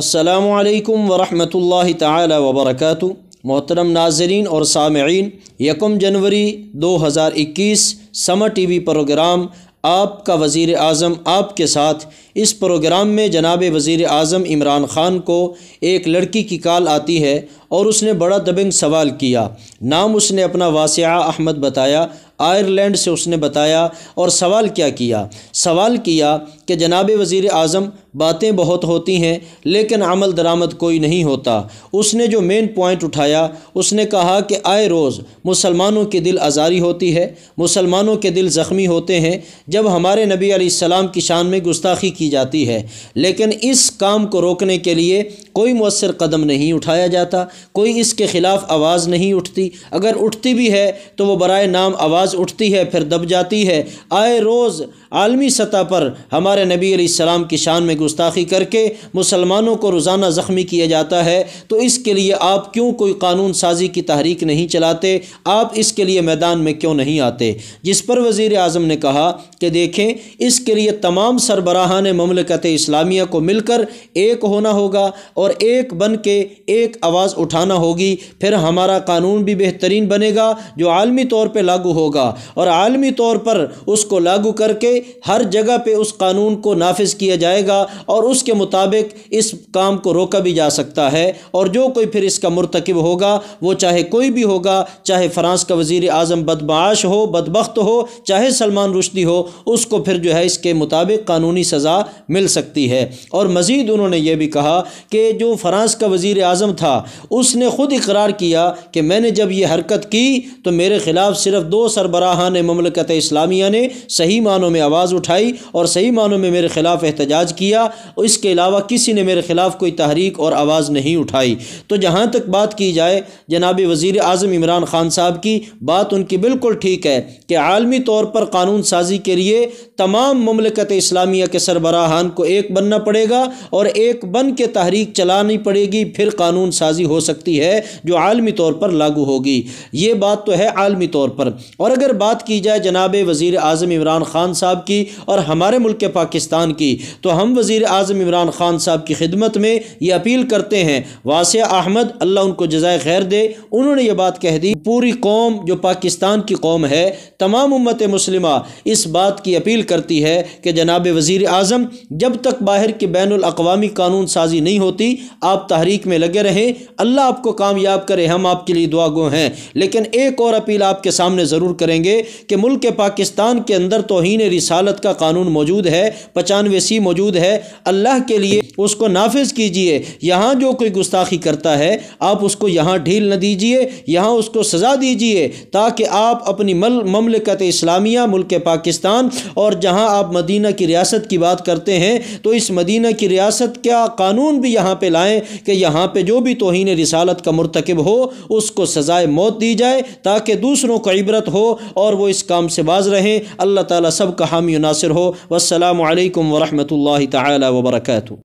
السلام علیکم ورحمۃ اللہ تعالی وبرکاتہ محترم ناظرین اور سامعین یکم جنوری دو ہزار اکیس سمر ٹی وی پروگرام آپ کا وزیر اعظم آپ کے ساتھ اس پروگرام میں جناب وزیر اعظم عمران خان کو ایک لڑکی کی کال آتی ہے اور اس نے بڑا دبنگ سوال کیا نام اس نے اپنا واسعہ احمد بتایا آئرلینڈ سے اس نے بتایا اور سوال کیا کیا سوال کیا کہ جناب وزیر اعظم باتیں بہت ہوتی ہیں لیکن عمل درآمد کوئی نہیں ہوتا اس نے جو مین پوائنٹ اٹھایا اس نے کہا کہ آئے روز مسلمانوں کے دل آزاری ہوتی ہے مسلمانوں کے دل زخمی ہوتے ہیں جب ہمارے نبی علیہ السلام کی شان میں گستاخی کی جاتی ہے لیکن اس کام کو روکنے کے لیے کوئی مؤثر قدم نہیں اٹھایا جاتا کوئی اس کے خلاف آواز نہیں اٹھتی اگر اٹھتی بھی ہے تو وہ برائے نام آواز آواز اٹھتی ہے پھر دب جاتی ہے آئے روز عالمی سطح پر ہمارے نبی علیہ السلام کی شان میں گستاخی کر کے مسلمانوں کو روزانہ زخمی کیا جاتا ہے تو اس کے لیے آپ کیوں کوئی قانون سازی کی تحریک نہیں چلاتے آپ اس کے لیے میدان میں کیوں نہیں آتے جس پر وزیر اعظم نے کہا کہ دیکھیں اس کے لیے تمام سربراہان مملکت اسلامیہ کو مل کر ایک ہونا ہوگا اور ایک بن کے ایک آواز اٹھانا ہوگی پھر ہمارا قانون بھی بہترین بنے گا جو عالمی طور پہ لاگو ہوگا ہوگا اور عالمی طور پر اس کو لاگو کر کے ہر جگہ پہ اس قانون کو نافذ کیا جائے گا اور اس کے مطابق اس کام کو روکا بھی جا سکتا ہے اور جو کوئی پھر اس کا مرتکب ہوگا وہ چاہے کوئی بھی ہوگا چاہے فرانس کا وزیر اعظم بدمعاش ہو بدبخت ہو چاہے سلمان رشدی ہو اس کو پھر جو ہے اس کے مطابق قانونی سزا مل سکتی ہے اور مزید انہوں نے یہ بھی کہا کہ جو فرانس کا وزیر اعظم تھا اس نے خود اقرار کیا کہ میں نے جب یہ حرکت کی تو میرے خلاف صرف دو سر سربراہان مملکت اسلامیہ نے صحیح معنوں میں آواز اٹھائی اور صحیح معنوں میں میرے خلاف احتجاج کیا اس کے علاوہ کسی نے میرے خلاف کوئی تحریک اور آواز نہیں اٹھائی تو جہاں تک بات کی جائے جناب وزیر اعظم عمران خان صاحب کی بات ان کی بالکل ٹھیک ہے کہ عالمی طور پر قانون سازی کے لیے تمام مملکت اسلامیہ کے سربراہان کو ایک بننا پڑے گا اور ایک بن کے تحریک چلانی پڑے گی پھر قانون سازی ہو سکتی ہے جو عالمی طور پر لاگو ہوگی یہ بات تو ہے عالمی طور پر اور اگر بات کی جائے جناب وزیر اعظم عمران خان صاحب کی اور ہمارے ملک پاکستان کی تو ہم وزیر اعظم عمران خان صاحب کی خدمت میں یہ اپیل کرتے ہیں واسع احمد اللہ ان کو جزائے خیر دے انہوں نے یہ بات کہہ دی پوری قوم جو پاکستان کی قوم ہے تمام امت مسلمہ اس بات کی اپیل کرتی ہے کہ جناب وزیر اعظم جب تک باہر کی بین الاقوامی قانون سازی نہیں ہوتی آپ تحریک میں لگے رہیں اللہ آپ کو کامیاب کرے ہم آپ کے لیے دعا گو ہیں لیکن ایک اور اپیل آپ کے سامنے ضرور کر کریں گے کہ ملک پاکستان کے اندر توہین رسالت کا قانون موجود ہے پچانوے سی موجود ہے اللہ کے لیے اس کو نافذ کیجئے یہاں جو کوئی گستاخی کرتا ہے آپ اس کو یہاں ڈھیل نہ دیجئے یہاں اس کو سزا دیجئے تاکہ آپ اپنی مملکت اسلامیہ ملک پاکستان اور جہاں آپ مدینہ کی ریاست کی بات کرتے ہیں تو اس مدینہ کی ریاست کا قانون بھی یہاں پہ لائیں کہ یہاں پہ جو بھی توہین رسالت کا مرتکب ہو اس کو سزائے موت دی جائے تاکہ دوسروں کو عبرت ہو اور وہ اس کام سے باز رہیں اللہ تعالیٰ سب کا حامی ناصر ہو والسلام علیکم ورحمۃ اللہ تعالی وبرکاتہ